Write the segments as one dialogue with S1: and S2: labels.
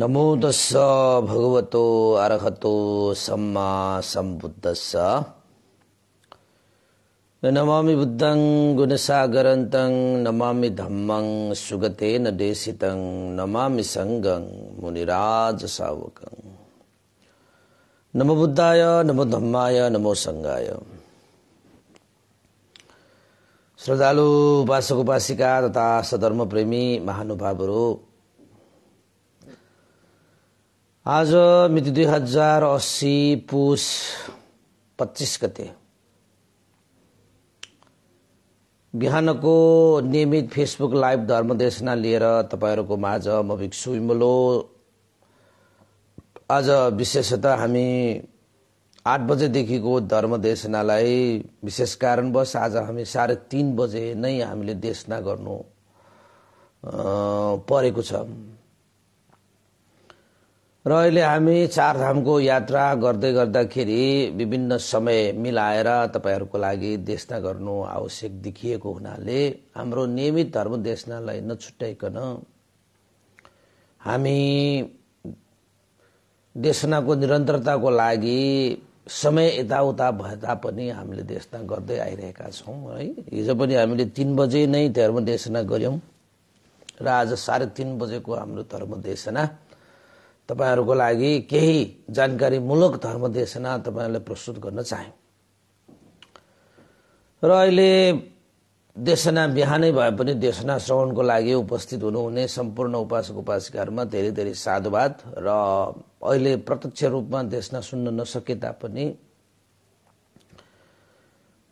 S1: नमो भगवतो अरहतो सम्मा सम्बुद्धस्स नमामि बुद्धं गुणसागरन्तं नमामि धम्मं सुगतेन देशितं नमामि सङ्गं मुनिराजसावकं नमो बुद्धाय नमो धम्माय नमो सङ्गाय श्रद्धालु उपासक उपासिका तथा सधर्मप्रेमी महानुभावहरू आज मिति दुई हजार अस्सी पुस पच्चिस गते बिहानको नियमित फेसबुक लाइभ धर्मदेशना लिएर तपाईँहरूको माझ म भिक्षु इमलो आज विशेषतः हामी आठ बजेदेखिको धर्मदेशनालाई विशेष कारणवश आज हामी साढे तिन बजे नै हामीले देशना गर्नु परेको छ र अहिले हामी चारधामको यात्रा गर्दै गर्दाखेरि विभिन्न समय मिलाएर तपाईँहरूको लागि देशना गर्नु आवश्यक देखिएको हुनाले हाम्रो नियमित धर्म देशनालाई नछुट्याइकन हामी देशनाको निरन्तरताको लागि समय यताउता भए तापनि हामीले देशना गर्दै आइरहेका छौँ है हिजो पनि हामीले तिन बजे नै धर्मदेशना गऱ्यौँ र आज साढे तिन बजेको हाम्रो धर्मदेशना तपाईँहरूको लागि केही जानकारीमूलक धर्मदेशना तपाईँहरूलाई प्रस्तुत गर्न चाहे र अहिले देशना बिहानै भए पनि देशना श्रवणको लागि उपस्थित हुनुहुने सम्पूर्ण उपासक उपासिकाहरूमा धेरै धेरै साधुवाद र अहिले प्रत्यक्ष रूपमा देशना सुन्न नसके तापनि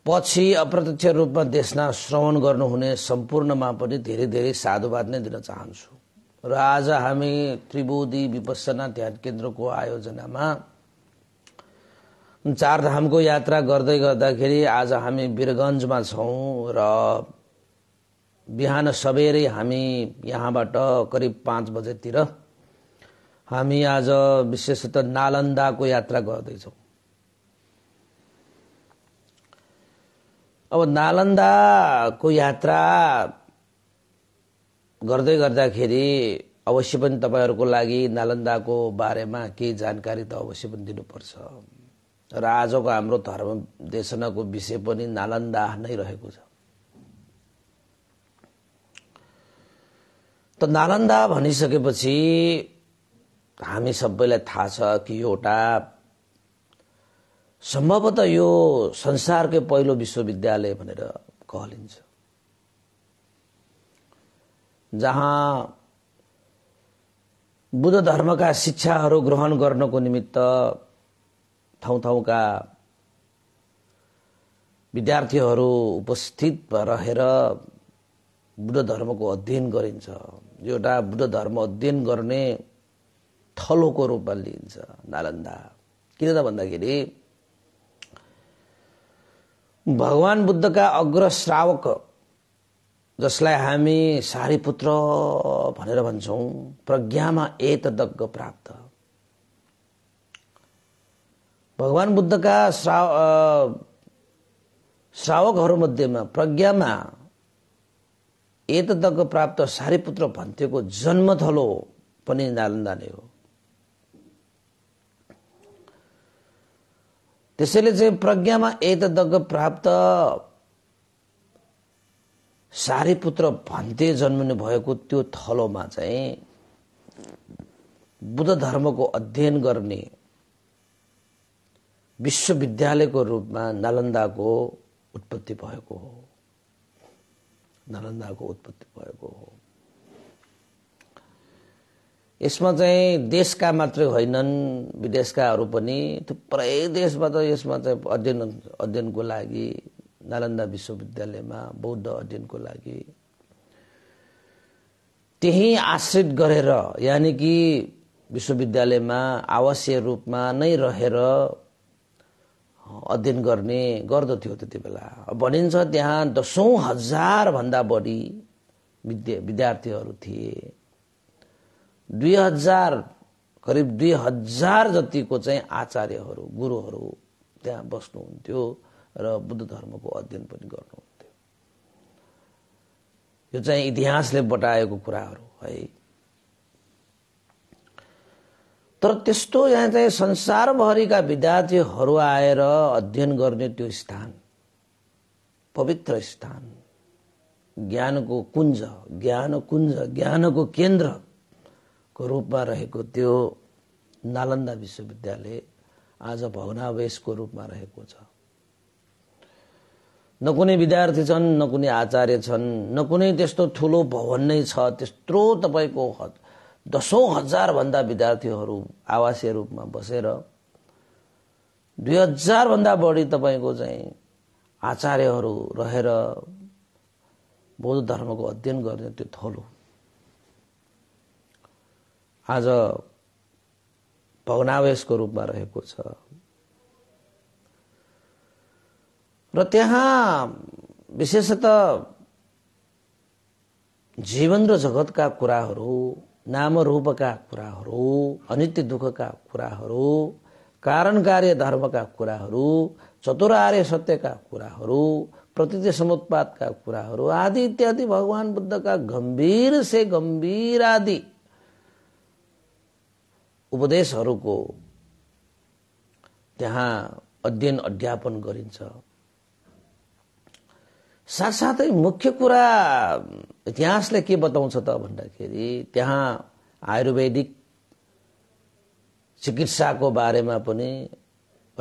S1: पछि अप्रत्यक्ष रूपमा देशना श्रवण गर्नुहुने सम्पूर्णमा पनि धेरै धेरै साधुवाद नै दिन चाहन्छु र आज हामी त्रिबोधी विपसना ध्यान केन्द्रको आयोजनामा चारधामको यात्रा गर्दै गर्दाखेरि आज हामी वीरगन्जमा छौँ र बिहान सबेरै हामी यहाँबाट करिब पाँच बजेतिर हामी आज विशेषतः नालन्दाको यात्रा गर्दैछौँ अब नालन्दाको यात्रा गर्दै गर्दाखेरि अवश्य पनि तपाईँहरूको लागि नालन्दाको बारेमा केही जानकारी त अवश्य पनि दिनुपर्छ र आजको हाम्रो धर्म देशनाको विषय पनि नालन्दा नै रहेको छ त नालन्दा भनिसकेपछि हामी सबैलाई थाहा छ कि एउटा सम्भवतः यो संसारकै पहिलो विश्वविद्यालय भनेर कहलिन्छ जहाँ बुद्ध धर्मका शिक्षाहरू ग्रहण गर्नको निमित्त ठाउँ ठाउँका विद्यार्थीहरू उपस्थित रहेर बुद्ध धर्मको अध्ययन गरिन्छ एउटा बुद्ध धर्म अध्ययन गर्ने थलोको रूपमा लिइन्छ नालन्दा किन त भन्दाखेरि भगवान् बुद्धका अग्र श्रावक जसलाई हामी सारीपुत्र भनेर भन्छौँ प्रज्ञामा एतदग्ग प्राप्त भगवान् बुद्धका श्राव श्रावकहरूमध्येमा प्रज्ञामा एतदग्ग प्राप्त सारीपुत्र भन्थ्योको जन्मथलो पनि नालन्दाले हो त्यसैले चाहिँ प्रज्ञामा एतदग्ग प्राप्त सारे पुत्र भन्ते जन्मिनु भएको त्यो थलोमा चाहिँ बुद्ध धर्मको अध्ययन गर्ने विश्वविद्यालयको रूपमा नालन्दाको उत्पत्ति भएको हो नालन्दाको उत्पत्ति भएको हो यसमा चाहिँ देशका मात्रै होइनन् विदेशकाहरू पनि थुप्रै देशबाट यसमा चाहिँ अध्ययन अध्ययनको लागि नालन्दा विश्वविद्यालयमा बौद्ध अध्ययनको लागि त्यही आश्रित गरेर यानि कि विश्वविद्यालयमा आवासीय रूपमा नै रहेर अध्ययन गर्ने गर्दथ्यो त्यति बेला भनिन्छ त्यहाँ दसौँ हजारभन्दा बढी विद्या विद्यार्थीहरू थिए दुई हजार करिब दुई हजार जतिको चाहिँ आचार्यहरू गुरुहरू त्यहाँ बस्नुहुन्थ्यो र बुद्ध धर्मको अध्ययन पनि गर्नुहुन्थ्यो यो चाहिँ इतिहासले बटाएको कुराहरू है तर त्यस्तो यहाँ चाहिँ संसारभरिका विद्यार्थीहरू आएर अध्ययन गर्ने त्यो स्थान पवित्र स्थान ज्ञानको कुञ्ज ज्ञान कुञ्ज ज्ञानको केन्द्रको रूपमा रहेको त्यो नालन्दा विश्वविद्यालय आज भवनावेशको रूपमा रहेको छ न कुनै विद्यार्थी छन् न कुनै आचार्य छन् न कुनै त्यस्तो ठुलो भवन नै छ त्यत्रो तपाईँको दसौँ हजारभन्दा विद्यार्थीहरू आवासीय रूपमा बसेर दुई हजारभन्दा बढी तपाईँको चाहिँ आचार्यहरू रहेर बौद्ध धर्मको अध्ययन गर्ने त्यो थलो आज भग्नावेशको रूपमा रहेको छ र त्यहाँ विशेषतः जीवन र जगतका कुराहरू नाम रूपका कुराहरू अनित्य दुःखका कुराहरू कारण कार्य धर्मका कुराहरू चतुरार्य सत्यका कुराहरू प्रकृति समुत्पादका कुराहरू आदि इत्यादि भगवान बुद्धका गम्भीर से गम्भीर आदि उपदेशहरूको त्यहाँ अध्ययन अध्यापन गरिन्छ साथसाथै मुख्य कुरा इतिहासले के बताउँछ त भन्दाखेरि त्यहाँ आयुर्वेदिक चिकित्साको बारेमा पनि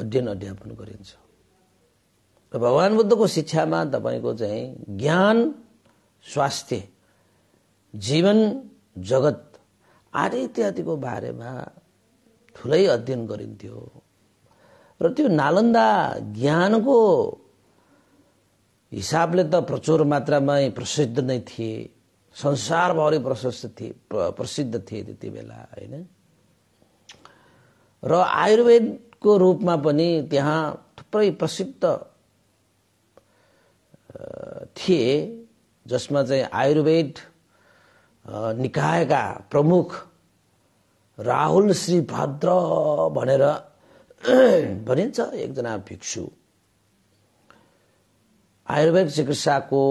S1: अध्ययन अध्यापन गरिन्छ र भगवान् बुद्धको शिक्षामा तपाईँको चाहिँ ज्ञान स्वास्थ्य जीवन जगत आदि इत्यादिको बारेमा ठुलै अध्ययन गरिन्थ्यो र त्यो नालन्दा ज्ञानको हिसाबले त प्रचुर मात्रामा प्रसिद्ध नै थिए संसारभरि प्रशस्त थिए प्रसिद्ध थिए त्यति बेला होइन र आयुर्वेदको रूपमा पनि त्यहाँ थुप्रै प्रसिद्ध थिए जसमा चाहिँ आयुर्वेद निकायका प्रमुख राहुल श्री भद्र भनेर भनिन्छ एकजना भिक्षु आयुर्वेद चिकित्साको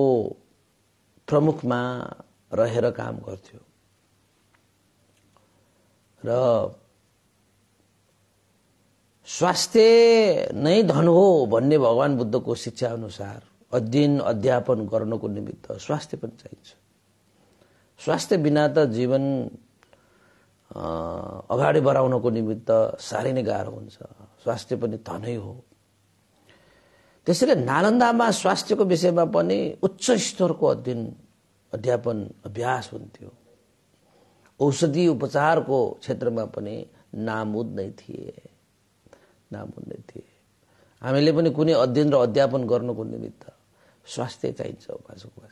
S1: प्रमुखमा रहेर काम गर्थ्यो र स्वास्थ्य नै धन हो भन्ने भगवान् बुद्धको शिक्षा अनुसार अध्ययन अध्यापन गर्नको निमित्त स्वास्थ्य पनि चाहिन्छ स्वास्थ्य बिना त जीवन अगाडि बढाउनको निमित्त साह्रै नै गाह्रो हुन्छ स्वास्थ्य पनि धनै हो त्यसैले नालन्दामा स्वास्थ्यको विषयमा पनि उच्च स्तरको अध्ययन अध्यापन अभ्यास हुन्थ्यो औषधि उपचारको क्षेत्रमा पनि नामुद नै थिए नामुद नै थिए हामीले पनि कुनै अध्ययन र अध्यापन गर्नुको निमित्त स्वास्थ्य चाहिन्छ उपासक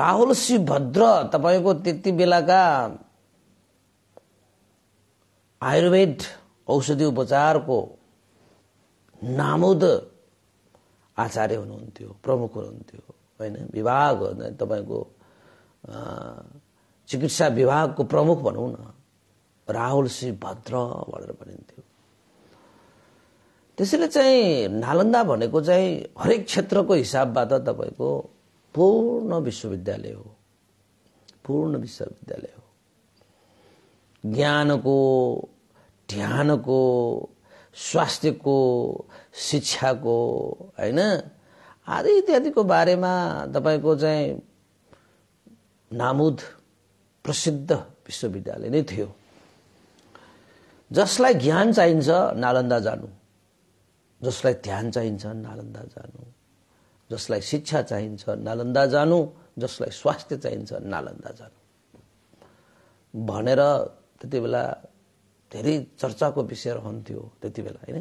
S1: राहुल शिव भद्र तपाईँको त्यति बेलाका आयुर्वेद औषधि उपचारको नामोद आचार्य हुनुहुन्थ्यो प्रमुख हुनुहुन्थ्यो होइन विभाग तपाईँको चिकित्सा विभागको प्रमुख भनौँ न राहुल सिंह भद्र भनेर भनिन्थ्यो त्यसैले चाहिँ नालन्दा भनेको चाहिँ हरेक क्षेत्रको हिसाबबाट तपाईँको पूर्ण विश्वविद्यालय हो पूर्ण विश्वविद्यालय हो ज्ञानको ध्यानको स्वास्थ्यको शिक्षाको होइन आदि इत्यादिको बारेमा तपाईँको चाहिँ नामुद प्रसिद्ध विश्वविद्यालय नै थियो जसलाई ज्ञान चाहिन्छ नालन्दा जानु जसलाई ध्यान चाहिन्छ नालन्दा जानु जसलाई शिक्षा चाहिन्छ नालन्दा जानु जसलाई स्वास्थ्य चाहिन्छ नालन्दा जानु भनेर त्यति बेला धेरै चर्चाको विषय रहन्थ्यो त्यति बेला होइन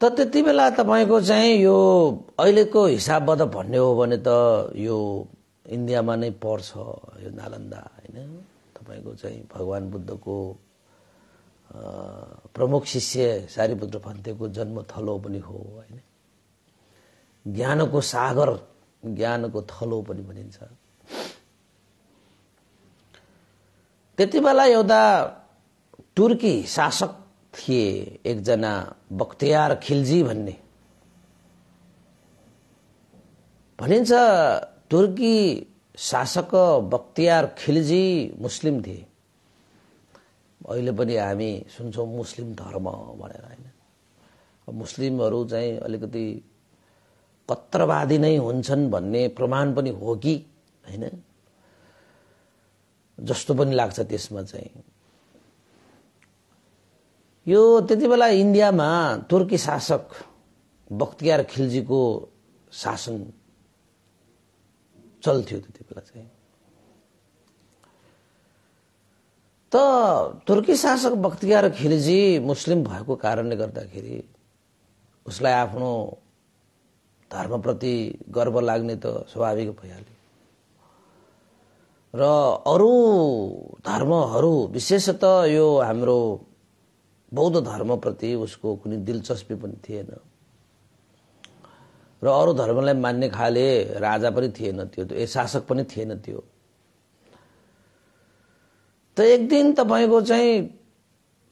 S1: त त्यति बेला तपाईँको चाहिँ यो अहिलेको हिसाबबाट भन्ने हो भने त यो इन्डियामा नै पर्छ यो नालन्दा होइन तपाईँको चाहिँ भगवान् बुद्धको प्रमुख शिष्य सारीपुत्र फन्तेको थलो पनि हो होइन ज्ञानको सागर ज्ञानको थलो पनि भनिन्छ त्यति बेला एउटा तुर्की शासक थिए एकजना बख्तियार खिल्जी भन्ने भनिन्छ तुर्की शासक बख्तियार खिल्जी मुस्लिम थिए अहिले पनि हामी सुन्छौँ मुस्लिम धर्म भनेर होइन मुस्लिमहरू चाहिँ अलिकति कत्रवादी नै हुन्छन् भन्ने प्रमाण पनि हो कि होइन जस्तो पनि लाग्छ त्यसमा चाहिँ यो त्यति बेला इन्डियामा तुर्की शासक बख्तियार खिलजीको शासन चल्थ्यो त्यति बेला चाहिँ त तुर्की शासक बख्तियार खिलजी मुस्लिम भएको कारणले गर्दाखेरि उसलाई आफ्नो धर्मप्रति गर्व लाग्ने त स्वाभाविक भइहाल्यो र अरू धर्महरू विशेषतः यो हाम्रो बौद्ध धर्मप्रति उसको कुनै दिलचस्पी पनि थिएन र अरू धर्मलाई मान्ने खाले राजा पनि थिएन त्यो ए शासक पनि थिएन त्यो त एक दिन तपाईँको चाहिँ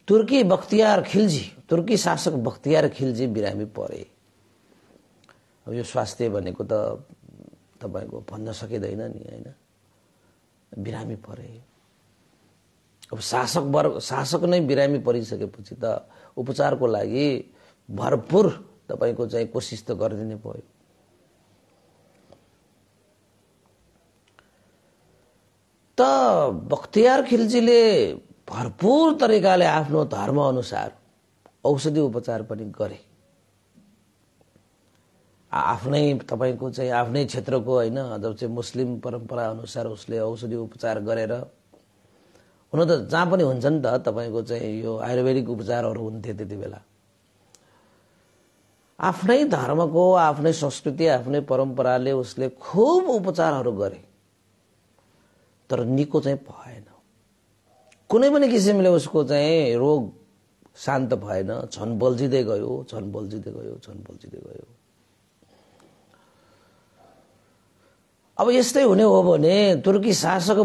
S1: तुर्की बख्तियार खिलजी तुर्की शासक बख्तियार खिलजी बिरामी परे अब यो स्वास्थ्य भनेको त तपाईँको भन्न सकिँदैन नि होइन बिरामी परे अब शासक वर्ग शासक नै बिरामी परिसकेपछि त उपचारको लागि भरपुर तपाईँको चाहिँ कोसिस त गरिदिने भयो त बख्तियार खिल्जीले भरपुर तरिकाले आफ्नो धर्मअनुसार औषधि उपचार पनि गरे आफ्नै तपाईँको चाहिँ आफ्नै क्षेत्रको होइन जब चाहिँ मुस्लिम परम्परा अनुसार उसले औषधि उपचार गरेर हुन त जहाँ पनि हुन्छ नि त तपाईँको चाहिँ यो आयुर्वेदिक उपचारहरू हुन्थे त्यति बेला आफ्नै धर्मको आफ्नै संस्कृति आफ्नै परम्पराले उसले खुब उपचारहरू गरे तर निको चाहिँ भएन कुनै पनि किसिमले उसको चाहिँ रोग शान्त भएन बल्झिँदै गयो बल्झिँदै गयो बल्झिँदै गयो अब यस्तै हुने हो भने तुर्की शासक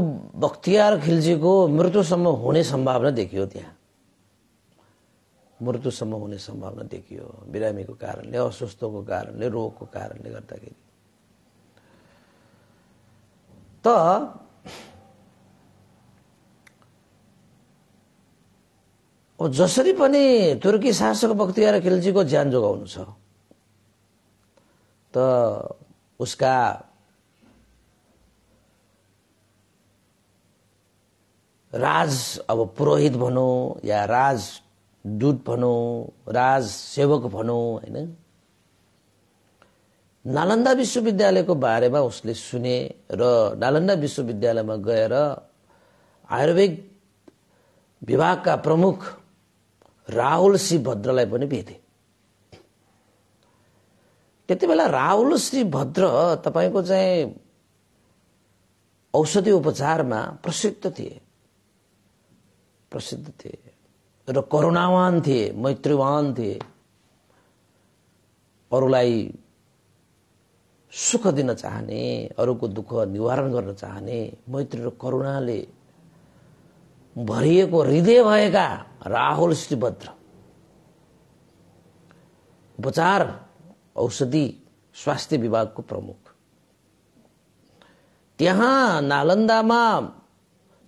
S1: बख्तियार खिल्जीको मृत्युसम्म हुने सम्भावना देखियो त्यहाँ मृत्युसम्म हुने सम्भावना देखियो बिरामीको कारणले अस्वस्थको कारणले रोगको कारणले गर्दाखेरि त अब जसरी पनि तुर्की शासक बख्तियार खिल्जीको ज्यान जोगाउनु छ त उसका राज अब पुरोहित भनौँ या राज दूत भनौँ राज सेवक भनौँ होइन नालन्दा विश्वविद्यालयको बारेमा उसले सुने र नालन्दा विश्वविद्यालयमा गएर आयुर्वेद विभागका प्रमुख राहुल श्री भद्रलाई पनि भेटे त्यति बेला राहुल श्री भद्र तपाईँको चाहिँ औषधि उपचारमा प्रसिद्ध थिए प्रसिद्ध थिए र करुणावान थिए मैत्रीवान थिए अरूलाई सुख दिन चाहने अरूको दुःख निवारण गर्न चाहने मैत्री र करुणाले भरिएको हृदय भएका राहुल श्रीभद्र उपचार औषधि स्वास्थ्य विभागको प्रमुख त्यहाँ नालन्दामा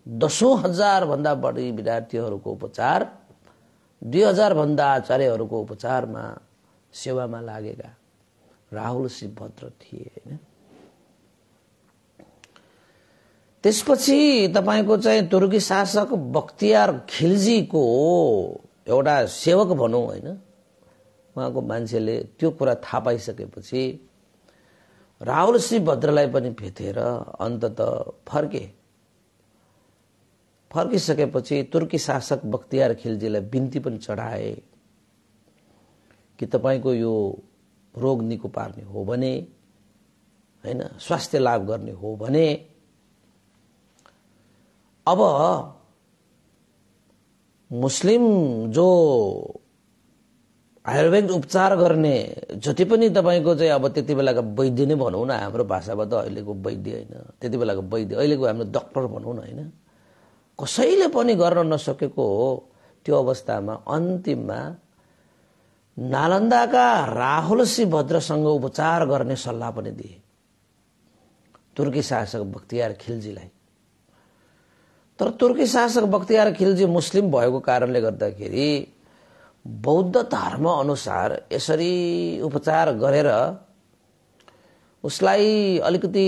S1: दसौँ हजारभन्दा बढी विद्यार्थीहरूको उपचार दुई हजारभन्दा आचार्यहरूको उपचारमा सेवामा लागेका राहुल शिवभद्र थिए होइन त्यसपछि तपाईँको चाहिँ तुर्की शासक बख्तियार खिल्जीको एउटा सेवक भनौँ होइन उहाँको मान्छेले त्यो कुरा थाहा पाइसकेपछि राहुल भद्रलाई पनि भेटेर अन्तत फर्के फर्किसकेपछि तुर्की शासक बख्तियार खिलजीलाई बिन्ती पनि चढाए कि तपाईँको यो रोग निको पार्ने हो भने होइन स्वास्थ्य लाभ गर्ने हो भने अब मुस्लिम जो आयुर्वेद उपचार गर्ने जति पनि तपाईँको चाहिँ अब त्यति बेलाको वैद्य नै भनौँ न हाम्रो भाषामा त अहिलेको वैद्य होइन त्यति बेलाको वैद्य अहिलेको हाम्रो डक्टर भनौँ न होइन कसैले पनि गर्न नसकेको हो त्यो अवस्थामा अन्तिममा नालन्दाका राहुल राहुलसी भद्रसँग उपचार गर्ने सल्लाह पनि दिए तुर्की शासक बख्तियार खिलजीलाई तर तुर्की शासक बख्तियार खिलजी मुस्लिम भएको कारणले गर्दाखेरि बौद्ध धर्म अनुसार यसरी उपचार गरेर उसलाई अलिकति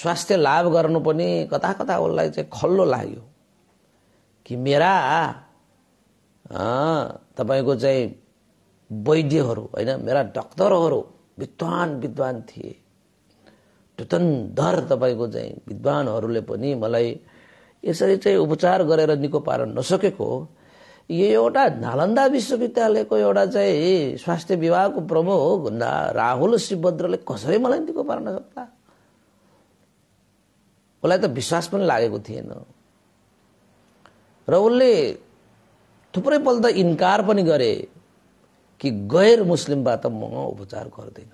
S1: स्वास्थ्य लाभ गर्नु पनि कता कता उसलाई चाहिँ खल्लो लाग्यो कि मेरा तपाईँको चाहिँ वैद्यहरू होइन मेरा डक्टरहरू विद्वान विद्वान थिए टुतन्धर तपाईँको चाहिँ विद्वानहरूले पनि मलाई यसरी चाहिँ उपचार गरेर निको पार्न नसकेको यो एउटा नालन्दा विश्वविद्यालयको एउटा चाहिँ स्वास्थ्य विभागको प्रमुख राहुल शिवभद्रले कसरी मलाई निको पार्न सक्ला उसलाई त विश्वास पनि लागेको थिएन र उसले थुप्रैपल्ट इन्कार पनि गरे कि गैर मुस्लिमबाट म उपचार गर्दैन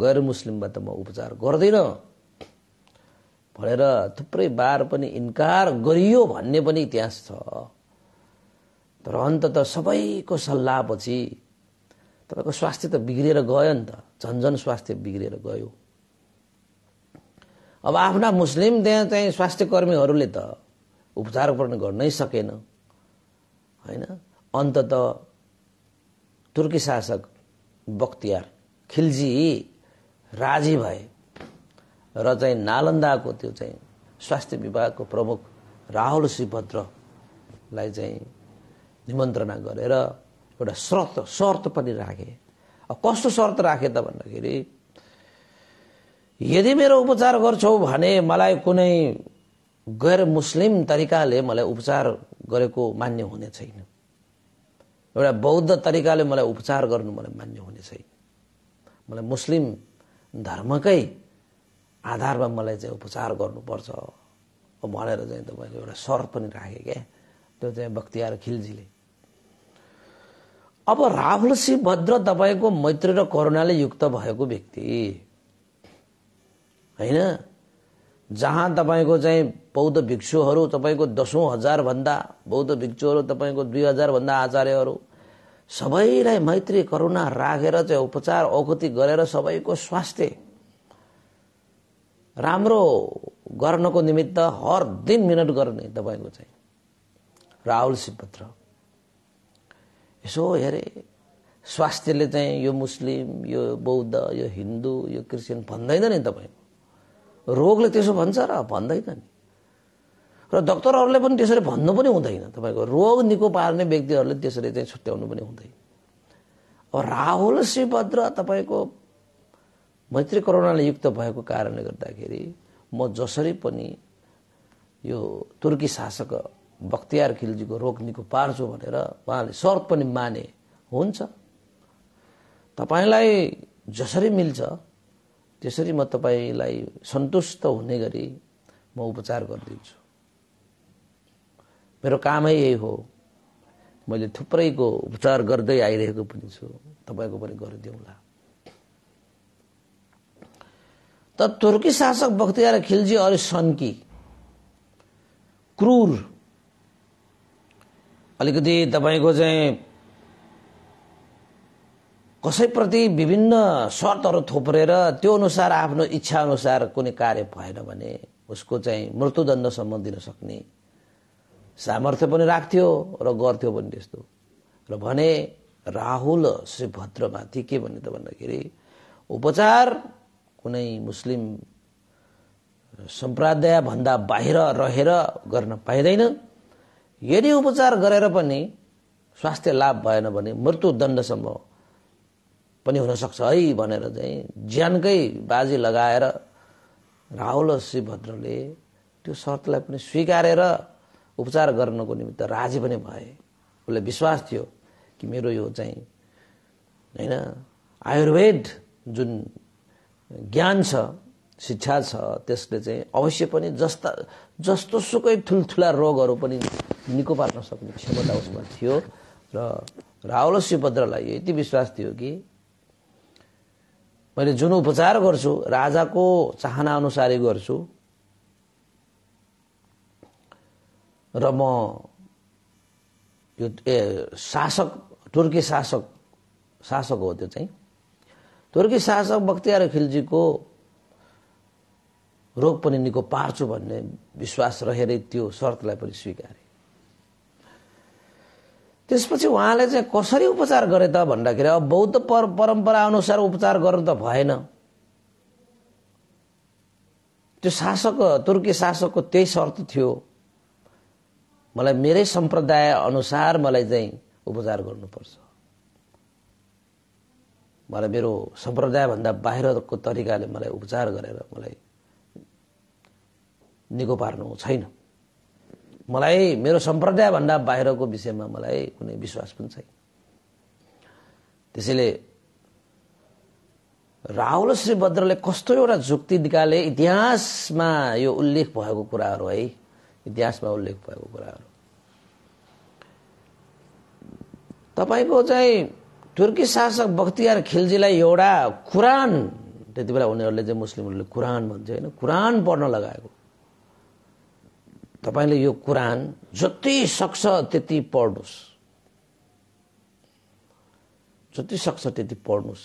S1: गैर मुस्लिमबाट म उपचार गर्दैन भनेर थुप्रै बार पनि इन्कार गरियो भन्ने पनि इतिहास छ तर अन्त त सबैको सल्लाहपछि तपाईँको स्वास्थ्य त बिग्रिएर गयो नि त झन्झन स्वास्थ्य बिग्रिएर गयो अब आफ्ना मुस्लिम त्यहाँ चाहिँ स्वास्थ्य कर्मीहरूले त उपचार पनि गर्नै सकेन होइन अन्त त तुर्की शासक बख्तियार खिलजी राजी भए र चाहिँ नालन्दाको त्यो चाहिँ स्वास्थ्य विभागको प्रमुख राहुल सुभद्रलाई चाहिँ निमन्त्रणा गरेर एउटा शर्त शर्त पनि राखे अब कस्तो शर्त राखे त भन्दाखेरि यदि मेरो उपचार गर्छौ भने मलाई कुनै गैर मुस्लिम तरिकाले मलाई उपचार गरेको मान्य हुने छैन एउटा बौद्ध तरिकाले मलाई उपचार गर्नु मलाई मान्य हुने छैन मलाई मुस्लिम धर्मकै आधारमा मलाई चाहिँ उपचार गर्नुपर्छ भनेर चाहिँ तपाईँले एउटा सर पनि राखेँ क्या त्यो चाहिँ बख्तियार खिलजीले अब राहुल सिंह भद्र तपाईँको मैत्री र करुणाले युक्त भएको व्यक्ति होइन जहाँ तपाईँको चाहिँ बौद्ध भिक्षुहरू तपाईँको दसौँ हजारभन्दा बौद्ध भिक्षुहरू तपाईँको दुई हजारभन्दा आचार्यहरू सबैलाई मैत्री करुणा राखेर चाहिँ उपचार औखति गरेर सबैको स्वास्थ्य राम्रो गर्नको निमित्त हर दिन मिनट गर्ने तपाईँको चाहिँ राहुल सिपत्र यसो हेरे स्वास्थ्यले चाहिँ यो मुस्लिम यो बौद्ध यो हिन्दू यो क्रिस्चियन भन्दैन नि तपाईँ रोगले त्यसो भन्छ र भन्दैन नि र डक्टरहरूले पनि त्यसरी भन्नु पनि हुँदैन तपाईँको रोग निको पार्ने व्यक्तिहरूले त्यसरी चाहिँ छुट्याउनु पनि हुँदैन अब राहुल श्रीभद्र तपाईँको मैत्री करुणाले युक्त भएको कारणले गर्दाखेरि म जसरी पनि यो तुर्की शासक बख्तियार खिलजीको रोग निको पार्छु भनेर उहाँले शर्त पनि माने हुन्छ तपाईँलाई जसरी मिल्छ त्यसरी म तपाईँलाई सन्तुष्ट हुने गरी म उपचार गरिदिन्छु मेरो कामै यही हो मैले थुप्रैको उपचार गर्दै आइरहेको पनि छु तपाईँको पनि गरिदिउँला त तुर्की शासक बख्तियार खिलजी अरू सन्की क्रुर अलिकति तपाईँको चाहिँ कसैप्रति विभिन्न शर्तहरू थोप्रेर त्यो अनुसार आफ्नो इच्छा अनुसार कुनै कार्य भएन भने उसको चाहिँ मृत्युदण्डसम्म दिन सक्ने सामर्थ्य पनि राख्थ्यो र गर्थ्यो पनि त्यस्तो र भने राहुल श्रीभद्रमाथि के भन्ने त भन्दाखेरि उपचार कुनै मुस्लिम सम्प्रदायभन्दा बाहिर रहेर गर्न पाइँदैन यदि उपचार गरेर पनि स्वास्थ्य लाभ भएन भने मृत्युदण्डसम्म पनि हुनसक्छ है भनेर चाहिँ ज्यानकै बाजी लगाएर राहुल शिवभद्रले त्यो शर्तलाई पनि स्वीकारेर उपचार गर्नको निमित्त राजी पनि भए उसलाई विश्वास थियो कि मेरो यो चाहिँ होइन आयुर्वेद जुन ज्ञान छ शिक्षा छ त्यसले चाहिँ अवश्य पनि जस्ता जस्तो सुकै ठुल्ठुला रोगहरू पनि निको पार्न सक्ने क्षमता उसमा थियो र राहुल श्रीभद्रलाई यति विश्वास थियो कि मैले जुन उपचार गर्छु राजाको चाहना अनुसारै गर्छु र म यो ए शासक तुर्की शासक शासक हो त्यो चाहिँ तुर्की शासक बख्तियार खिलजीको रोग पनि निको पार्छु भन्ने विश्वास रहेरै त्यो शर्तलाई पनि स्वीकारे त्यसपछि उहाँले चाहिँ कसरी उपचार गरे त भन्दाखेरि अब बौद्ध पर परम्परा अनुसार उपचार गर्नु त भएन त्यो शासक तुर्की शासकको त्यही शर्त थियो मलाई मेरै सम्प्रदाय अनुसार मलाई चाहिँ उपचार गर्नुपर्छ मलाई मेरो सम्प्रदायभन्दा बाहिरको तरिकाले मलाई उपचार गरेर मलाई निको पार्नु छैन मलाई मेरो सम्प्रदायभन्दा बाहिरको विषयमा मलाई कुनै विश्वास पनि छैन त्यसैले राहुल श्रीभद्रले कस्तो एउटा जुक्ति निकाले इतिहासमा यो उल्लेख भएको कुराहरू है इतिहासमा उल्लेख भएको कुराहरू तपाईँको चाहिँ तुर्की शासक बख्तियार खिलजीलाई एउटा कुरान त्यति बेला उनीहरूले चाहिँ मुस्लिमहरूले कुरान भन्छ होइन कुरान पढ्न लगाएको तपाईँले यो कुरान जति सक्छ त्यति पढ्नुहोस् जति सक्छ त्यति पढ्नुहोस्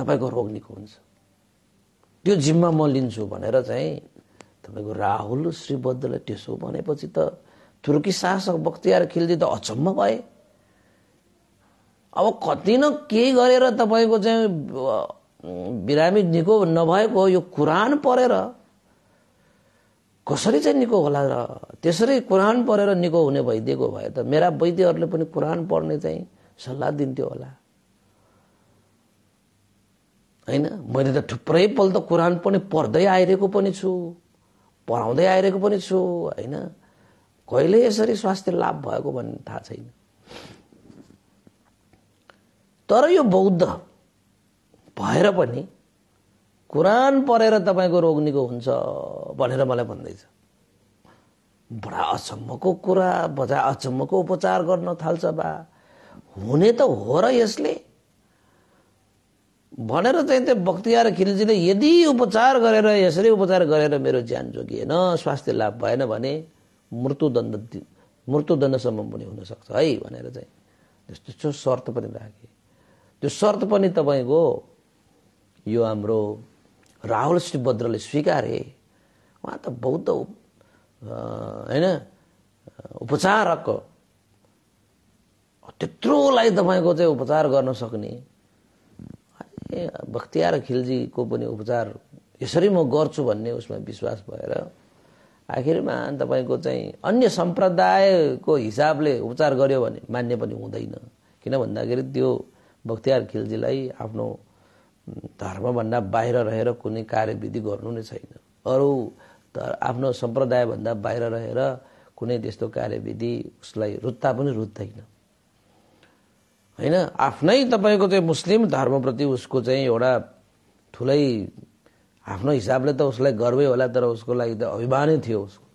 S1: तपाईँको रोग निको हुन्छ त्यो जिम्मा म लिन्छु भनेर चाहिँ तपाईँको राहुल श्रीबद्धलाई त्यसो भनेपछि त तुर्की शासक बख्तियार खिल्दी त अचम्म भए अब कति न केही गरेर तपाईँको चाहिँ बिरामी निको नभएको यो कुरान पढेर कसरी चाहिँ निको होला र त्यसरी कुरान पढेर निको हुने भइदिएको भए त मेरा वैद्यहरूले पनि कुरान पढ्ने चाहिँ सल्लाह दिन्थ्यो होला होइन मैले त थुप्रै त कुरान पनि पढ्दै आइरहेको पनि छु पढाउँदै आइरहेको पनि छु होइन कहिले यसरी स्वास्थ्य लाभ भएको भन्ने थाहा छैन तर यो बौद्ध भएर पनि कुरान पढेर तपाईँको रोग निको हुन्छ भनेर मलाई भन्दैछ बडा अचम्मको कुरा बजा अचम्मको उपचार गर्न थाल्छ बा हुने त हो र यसले भनेर चाहिँ त्यो बख्तियार खिलजीले यदि उपचार गरेर यसरी उपचार गरेर मेरो ज्यान जोगिएन स्वास्थ्य लाभ भएन भने मृत्युदण्ड मृत्युदण्डसम्म पनि हुनसक्छ है भनेर चाहिँ त्यस्तो शर्त पनि राखेँ त्यो शर्त पनि तपाईँको यो हाम्रो राहुल श्रीभद्रले स्वीकारे उहाँ त बौद्ध होइन उपचारक त्यत्रोलाई तपाईँको चाहिँ उपचार गर्न सक्ने बख्तियार खिलजीको पनि उपचार यसरी म गर्छु भन्ने उसमा विश्वास भएर आखिरमा तपाईँको चाहिँ अन्य सम्प्रदायको हिसाबले उपचार गर्यो भने मान्य पनि हुँदैन किन भन्दाखेरि त्यो बख्तियार खिलजीलाई आफ्नो धर्मभन्दा बाहिर रहेर कुनै कार्यविधि गर्नु नै छैन अरू आफ्नो सम्प्रदायभन्दा बाहिर रहेर कुनै त्यस्तो कार्यविधि उसलाई रुत्ता पनि रुत्दैन होइन आफ्नै तपाईँको चाहिँ मुस्लिम धर्मप्रति उसको चाहिँ एउटा ठुलै आफ्नो हिसाबले त उसलाई गर्वै होला तर उसको लागि त अभिमानै थियो उसको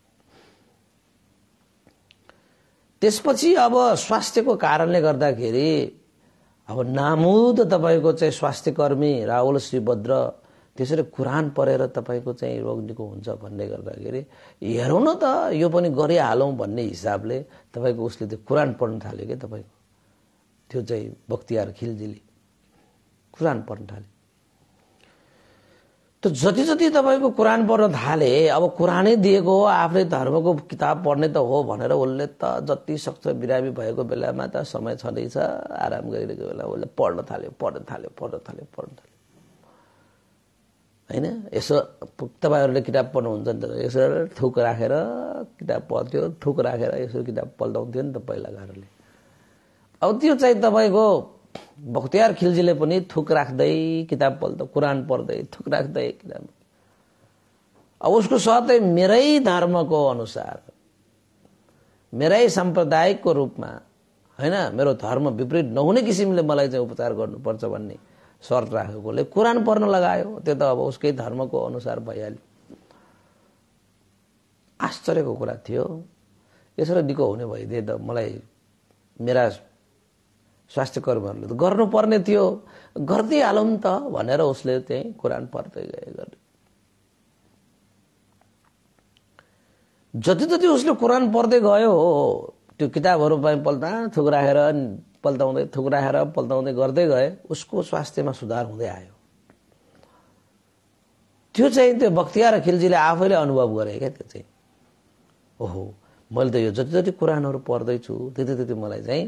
S1: त्यसपछि अब स्वास्थ्यको कारणले गर्दाखेरि अब नामु त तपाईँको चाहिँ स्वास्थ्य कर्मी राहुल श्रीभद्र त्यसरी कुरान परेर तपाईँको चाहिँ रोग निको हुन्छ भन्ने गर्दाखेरि हेरौँ न त यो पनि गरिहालौँ भन्ने हिसाबले तपाईँको उसले त्यो कुरान पढ्नु थाल्यो क्या तपाईँको त्यो चाहिँ बख्तियार खिलजिली कुरान पढ्न थाल्यो त जति जति तपाईँको कुरान पढ्न थाले अब कुरानै दिएको हो आफ्नै धर्मको किताब पढ्ने त हो भनेर उसले त जति सक्छ बिरामी भएको बेलामा त समय छँदैछ आराम गरिरहेको बेला उसले पढ्न थाल्यो पढ्न थाल्यो पढ्न थाल्यो पढ्न थाल्यो होइन यसो तपाईँहरूले किताब पढ्नुहुन्छ नि त यसो थुक राखेर किताब पढ्थ्यो थुक राखेर यसो किताब पल्टाउँथ्यो नि त पहिला घरले अब त्यो चाहिँ तपाईँको बख्तियार खिल्जीले पनि थुक राख्दै किताब पल्द कुरान पढ्दै थुक राख्दै किताब अब उसको सतै मेरै धर्मको अनुसार मेरै साम्प्रदायिकको रूपमा होइन मेरो धर्म विपरीत नहुने किसिमले मलाई चाहिँ उपचार गर्नुपर्छ भन्ने सर्त राखेकोले कुरान पढ्न लगायो त्यो त अब उसकै धर्मको अनुसार भइहाल्यो आश्चर्यको कुरा थियो यसरी निको हुने भइदिए त मलाई मेरा स्वास्थ्य कर्मीहरूले त गर्नुपर्ने थियो गर्दै हालौँ त भनेर उसले त्यही कुरान पढ्दै गए गरे जति जति उसले कुरान पढ्दै गयो हो त्यो किताबहरू पनि पल्टा थुक पल्टाउँदै थुक पल्टाउँदै गर्दै गए उसको स्वास्थ्यमा सुधार हुँदै आयो त्यो चाहिँ त्यो बख्तियार खिलजीले आफैले अनुभव गरे क्या त्यो चाहिँ ओहो मैले त यो जति जति कुरानहरू पढ्दैछु त्यति त्यति मलाई चाहिँ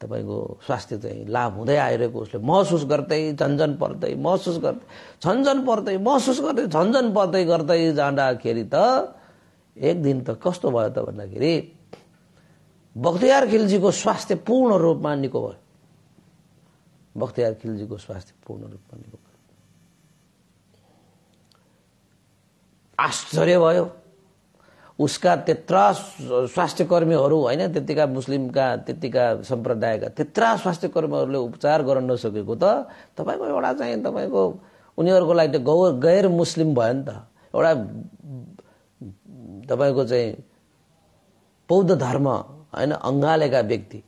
S1: तपाईँको स्वास्थ्य चाहिँ लाभ हुँदै आइरहेको उसले महसुस गर्दै झन्झन पर्दै महसुस गर्दै झन्झन पर्दै महसुस गर्दै झन्झन पर्दै गर्दै जाँदाखेरि त एक दिन त कस्तो भयो त भन्दाखेरि बख्तियार खिलजीको स्वास्थ्य पूर्ण रूपमा निको भयो बख्तियार खिलजीको स्वास्थ्य पूर्ण रूपमा निको भयो आश्चर्य भयो उसका त्यत्रा कर्मीहरू होइन त्यतिका मुस्लिमका त्यतिका सम्प्रदायका त्यत्रा कर्मीहरूले उपचार गर्न नसकेको त तपाईँको एउटा चाहिँ तपाईँको उनीहरूको लागि त गौ गैर मुस्लिम भयो नि त एउटा तपाईँको चाहिँ बौद्ध धर्म होइन अङ्गालेका व्यक्ति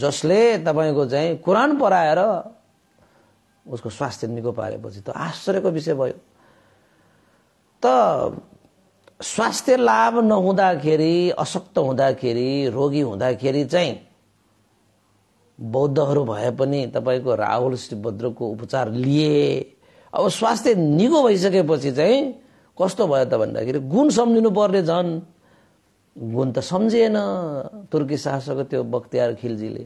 S1: जसले तपाईँको चाहिँ कुरान पराएर उसको स्वास्थ्य निको पारेपछि त आश्चर्यको विषय भयो त स्वास्थ्य लाभ नहुँदाखेरि अशक्त हुँदाखेरि रोगी हुँदाखेरि चाहिँ बौद्धहरू भए पनि तपाईँको राहुल श्री भद्रको उपचार लिए अब स्वास्थ्य निको भइसकेपछि चाहिँ कस्तो भयो त भन्दाखेरि गुण सम्झिनु पर्ने झन् गुण त सम्झिएन तुर्की शासकको त्यो बख्तियार खिलजीले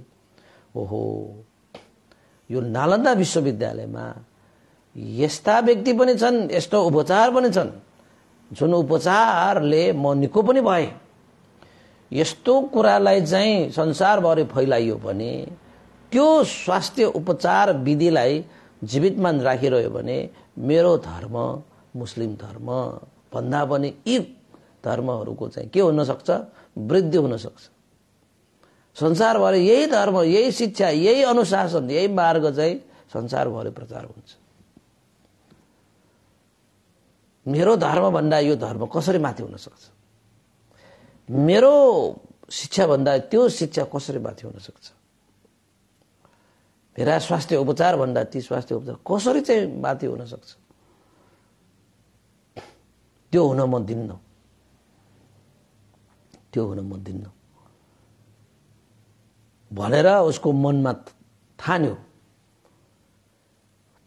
S1: ओहो यो नालन्दा विश्वविद्यालयमा यस्ता व्यक्ति पनि छन् यस्तो उपचार पनि छन् जुन उपचारले म निको पनि भएँ यस्तो कुरालाई चाहिँ संसारभरि फैलाइयो भने त्यो स्वास्थ्य उपचार विधिलाई जीवितमान राखिरह्यो भने मेरो धर्म मुस्लिम धर्म भन्दा पनि यी धर्महरूको चाहिँ के हुनसक्छ वृद्धि हुनसक्छ संसारभरि यही धर्म यही शिक्षा यही अनुशासन यही मार्ग चाहिँ संसारभरि प्रचार हुन्छ मेरो धर्मभन्दा यो धर्म कसरी माथि हुनसक्छ मेरो शिक्षाभन्दा त्यो शिक्षा कसरी माथि हुनसक्छ मेरा स्वास्थ्य उपचारभन्दा ती स्वास्थ्य उपचार कसरी चाहिँ माथि हुनसक्छ त्यो हुन म दिन्न त्यो हुन म दिन्न भनेर उसको मनमा थान्यो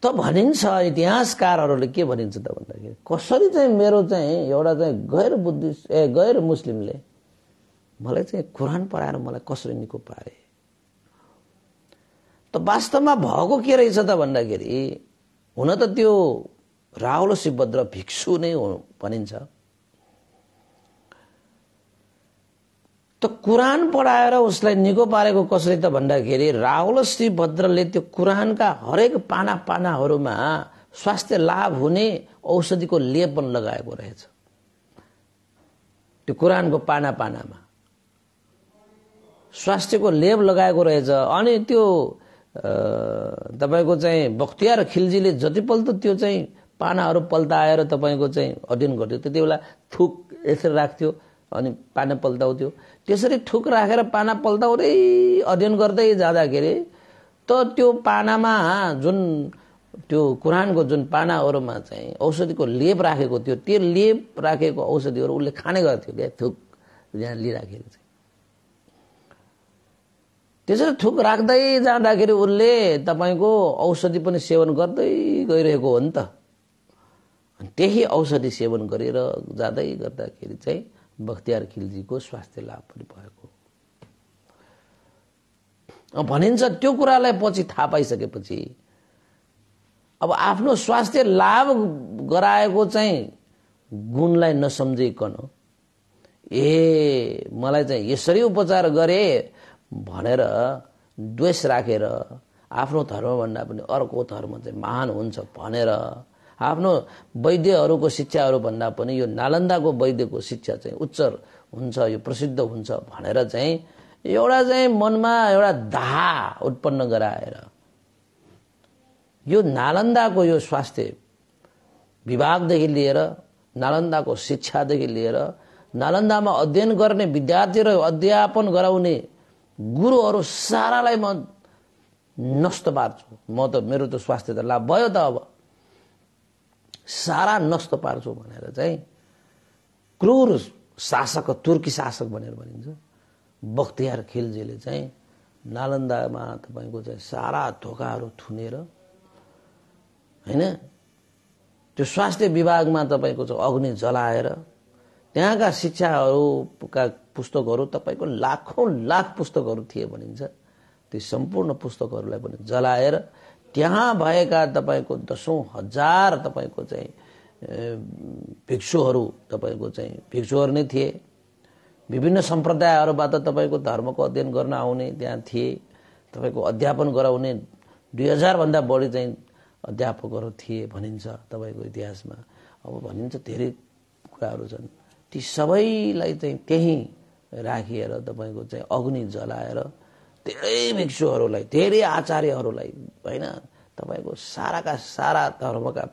S1: त भनिन्छ इतिहासकारहरूले के भनिन्छ त भन्दाखेरि कसरी चाहिँ मेरो चाहिँ एउटा चाहिँ गैर बुद्धिस्ट ए गैर मुस्लिमले मलाई चाहिँ कुरान पढाएर मलाई कसरी निको पारे त वास्तवमा भएको के रहेछ त भन्दाखेरि हुन त त्यो राहुल शिवभद्र भिक्षु नै भनिन्छ त कुरान पढाएर उसलाई निको पारेको कसले त भन्दाखेरि राहुल श्री भद्रले त्यो कुरानका हरेक पाना पानाहरूमा स्वास्थ्य लाभ हुने औषधिको लेपन लगाएको रहेछ त्यो कुरानको पाना पानामा स्वास्थ्यको लेप लगाएको रहेछ अनि त्यो तपाईँको चाहिँ बख्तियार खिल्जीले जतिपल्ट त्यो चाहिँ पानाहरू पल्टाएर तपाईँको चाहिँ अध्ययन गर्थ्यो त्यति बेला थुक यसरी राख्थ्यो अनि पाना पल्टाउँथ्यो त्यसरी ठुक राखेर पाना पल्टाउँदै अध्ययन गर्दै जाँदाखेरि त त्यो पानामा जुन त्यो कुरानको जुन पानाहरूमा चाहिँ औषधिको लेप राखेको थियो त्यो लेप राखेको औषधिहरू उसले खाने गर्थ्यो क्या थुक यहाँ लिइराखेको चाहिँ त्यसरी थुक राख्दै जाँदाखेरि उसले तपाईँको औषधि पनि सेवन गर्दै गइरहेको हो नि त त्यही औषधि सेवन गरेर जाँदै गर्दाखेरि चाहिँ बख्तियार खिलजीको स्वास्थ्य लाभ पनि भएको भनिन्छ त्यो कुरालाई पछि थाहा पाइसकेपछि अब आफ्नो स्वास्थ्य लाभ गराएको चाहिँ गुणलाई नसम्झिकन ए मलाई चाहिँ यसरी उपचार गरे भनेर द्वेष राखेर आफ्नो धर्मभन्दा पनि अर्को धर्म चाहिँ महान हुन्छ भनेर आफ्नो वैद्यहरूको शिक्षाहरू भन्दा पनि यो नालन्दाको वैद्यको शिक्षा चाहिँ उच्च हुन्छ यो प्रसिद्ध हुन्छ भनेर चाहिँ एउटा चाहिँ मनमा एउटा दाहा उत्पन्न गराएर यो नालन्दाको यो स्वास्थ्य विभागदेखि लिएर नालन्दाको शिक्षादेखि लिएर नालन्दामा अध्ययन गर्ने विद्यार्थी र अध्यापन गराउने गुरुहरू सारालाई म नष्ट पार्छु म त मेरो त स्वास्थ्य त लाभ भयो त अब सारा नष्ट पार्छु भनेर चाहिँ क्रूर शासक तुर्की शासक भनेर भनिन्छ बख्तियार खिलजीले चाहिँ नालन्दामा तपाईँको चाहिँ सारा धोकाहरू थुनेर होइन त्यो स्वास्थ्य विभागमा तपाईँको चाहिँ अग्नि जलाएर त्यहाँका शिक्षाहरूका पुस्तकहरू तपाईँको लाखौँ लाख पुस्तकहरू थिए भनिन्छ ती सम्पूर्ण पुस्तकहरूलाई पनि जलाएर त्यहाँ भएका तपाईँको दसौँ हजार तपाईँको चाहिँ भिक्षुहरू तपाईँको चाहिँ भिक्षुहरू नै थिए विभिन्न सम्प्रदायहरूबाट तपाईँको धर्मको अध्ययन गर्न आउने त्यहाँ थिए तपाईँको अध्यापन गराउने दुई हजारभन्दा बढी चाहिँ अध्यापकहरू थिए भनिन्छ तपाईँको इतिहासमा अब भनिन्छ धेरै कुराहरू छन् ती सबैलाई चाहिँ त्यहीँ राखिएर तपाईँको चाहिँ अग्नि जलाएर धेरै भिक्षुहरूलाई धेरै आचार्यहरूलाई होइन तपाईँको साराका सारा धर्मका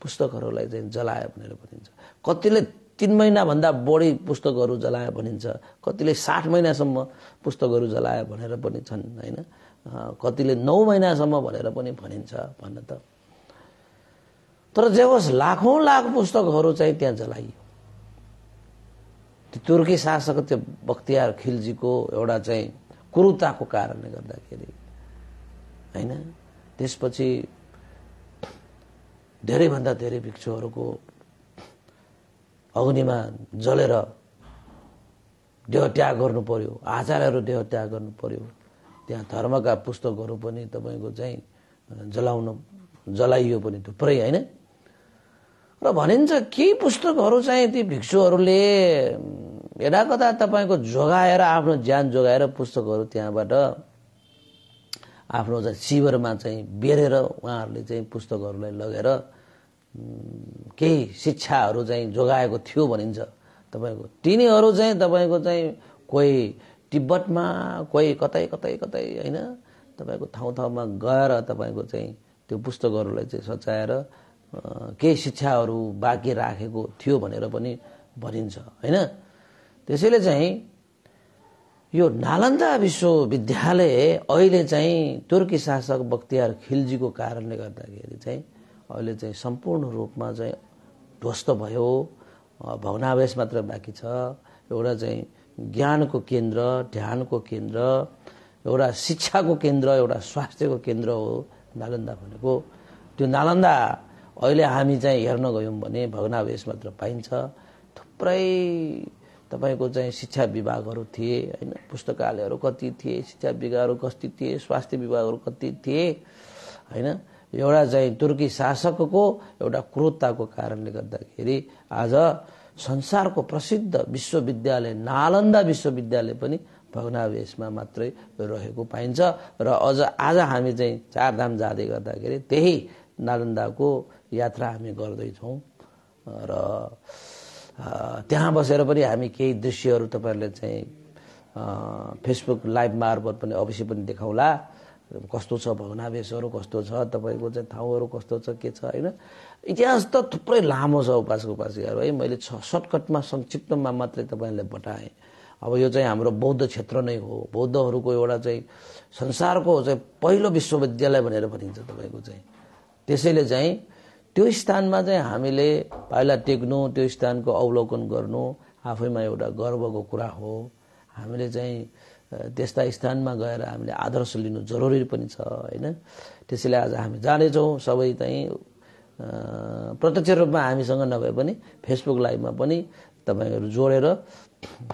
S1: पुस्तकहरूलाई चाहिँ जलायो भनेर भनिन्छ कतिले तिन महिनाभन्दा बढी पुस्तकहरू जलायो भनिन्छ कतिले साठ महिनासम्म पुस्तकहरू जलायो भनेर पनि छन् होइन कतिले नौ महिनासम्म भनेर पनि भनिन्छ भन्न त तर जे होस् लाखौँ लाख पुस्तकहरू चाहिँ त्यहाँ जलाइयो त्यो तुर्की शासक त्यो बख्तियार खिलजीको एउटा चाहिँ कुरुताको कारणले गर्दाखेरि होइन त्यसपछि धेरैभन्दा धेरै भिक्षुहरूको अग्निमा जलेर देहत्याग गर्नु पर्यो आचार्यहरू देहत्याग गर्नु पर्यो त्यहाँ धर्मका पुस्तकहरू पनि तपाईँको चाहिँ जलाउन जलाइयो पनि थुप्रै होइन र भनिन्छ केही पुस्तकहरू चाहिँ ती भिक्षुहरूले कता तपाईँको जोगाएर आफ्नो ज्यान जोगाएर पुस्तकहरू त्यहाँबाट आफ्नो चाहिँ शिविरमा चाहिँ बेरेर उहाँहरूले चाहिँ पुस्तकहरूलाई लगेर केही शिक्षाहरू चाहिँ जोगाएको थियो भनिन्छ तपाईँको तिनीहरू चाहिँ तपाईँको चाहिँ कोही तिब्बतमा कोही कतै कतै कतै होइन तपाईँको ठाउँ ठाउँमा गएर तपाईँको चाहिँ त्यो पुस्तकहरूलाई चाहिँ सचाएर केही शिक्षाहरू बाँकी राखेको थियो भनेर पनि भनिन्छ होइन त्यसैले चाहिँ यो नालन्दा विश्वविद्यालय अहिले चाहिँ तुर्की शासक बख्तियार खिलजीको कारणले गर्दाखेरि चाहिँ अहिले चाहिँ सम्पूर्ण रूपमा चाहिँ ध्वस्त भयो भवनावेश मात्र बाँकी छ एउटा चाहिँ ज्ञानको केन्द्र ध्यानको केन्द्र एउटा शिक्षाको केन्द्र एउटा स्वास्थ्यको केन्द्र हो नालन्दा भनेको त्यो नालन्दा अहिले हामी चाहिँ हेर्न गयौँ भने भग्नावेश मात्र पाइन्छ थुप्रै तपाईँको चाहिँ शिक्षा विभागहरू थिए होइन पुस्तकालयहरू कति थिए शिक्षा विभागहरू कति थिए स्वास्थ्य विभागहरू कति थिए होइन एउटा चाहिँ तुर्की शासकको एउटा क्रोधताको कारणले गर्दाखेरि आज संसारको प्रसिद्ध विश्वविद्यालय नालन्दा विश्वविद्यालय पनि भग्नावेशमा मात्रै रहेको पाइन्छ र अझ आज हामी चाहिँ चारधाम जाँदै गर्दाखेरि त्यही नालन्दाको यात्रा हामी गर्दैछौँ र त्यहाँ बसेर पनि हामी केही दृश्यहरू तपाईँहरूले चाहिँ फेसबुक लाइभ मार्फत पनि अवश्य पनि देखाउला कस्तो छ भग्नावेशहरू कस्तो छ तपाईँको चाहिँ ठाउँहरू कस्तो छ के छ होइन इतिहास त थुप्रै लामो छ उपासक उपासिकाहरू है मैले छ सर्टकटमा संक्षिप्तमा मात्रै तपाईँहरूले बताएँ अब यो चाहिँ हाम्रो बौद्ध क्षेत्र नै हो बौद्धहरूको एउटा चाहिँ संसारको चाहिँ पहिलो विश्वविद्यालय भनेर भनिन्छ तपाईँको चाहिँ त्यसैले चाहिँ त्यो स्थानमा चाहिँ हामीले पाइला टेक्नु त्यो स्थानको अवलोकन गर्नु आफैमा एउटा गर्वको कुरा हो हामीले चाहिँ त्यस्ता स्थानमा गएर हामीले आदर्श लिनु जरुरी पनि छ होइन त्यसैले आज हामी जानेछौँ सबै चाहिँ प्रत्यक्ष रूपमा हामीसँग नभए पनि फेसबुक लाइभमा पनि तपाईँहरू जोडेर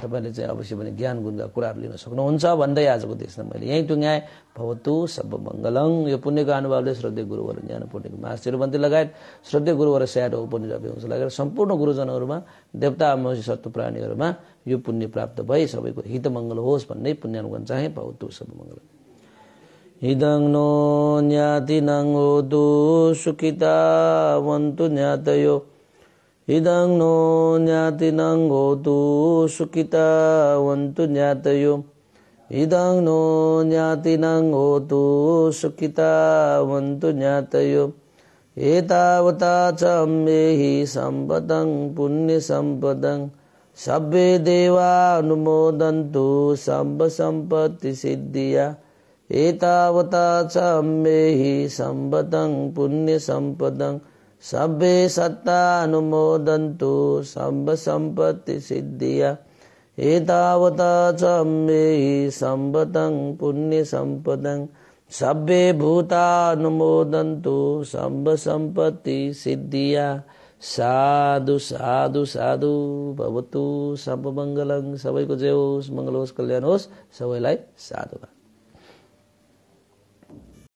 S1: तपाईँले चाहिँ अवश्य पनि ज्ञान गुणका कुराहरू लिन सक्नुहुन्छ भन्दै आजको देशमा मैले यहीँ टुङ्गाएँ भवतु सब मङ्गलङ यो पुण्यको अनुभवले श्रद्धे गुरुवर ज्ञान पुण्यको मासिरबन्दी लगायत श्रद्धे गुरुहरू स्याहार उपनिरभिंश लागेर सम्पूर्ण गुरुजनहरूमा देवता मसी सत्व प्राणीहरूमा यो पुण्य प्राप्त भए सबैको हित मङ्गल होस् भन्ने पुण्यानुगन चाहे भवतु सब मङ्गलङ इदं नो ज्ञातिनङ् दु सुखिता वन्तु ज्ञातयो इदं नो ज्ञातिनां गोतु सुखितावन्तु ज्ञातयो इदं नो ज्ञातिनां गोतु सुखितावन्तु ज्ञातयो एतावता च अम्मेहि सम्पदं पुण्यसम्पदं सर्वे देवानुमोदन्तु सम्भ एतावता च अम्मेहि सम्पदं पुण्यसम्पदं సబ్బే సత్తా అనుమోదంతు సబ్బ సంపత్తి సిద్ధియ ఏతావతా చమ్మే సంపదం పుణ్య సంపదం సబ్బే భూతానుమోదంతు సబ్బ సంపత్తి సిద్ధియ సాధు సాధు સાધુ ભવતુ સર્વમંગલં સવૈકો જેવોસ મંગલોસ કલ્યાણોસ સવૈલાય સાધુવા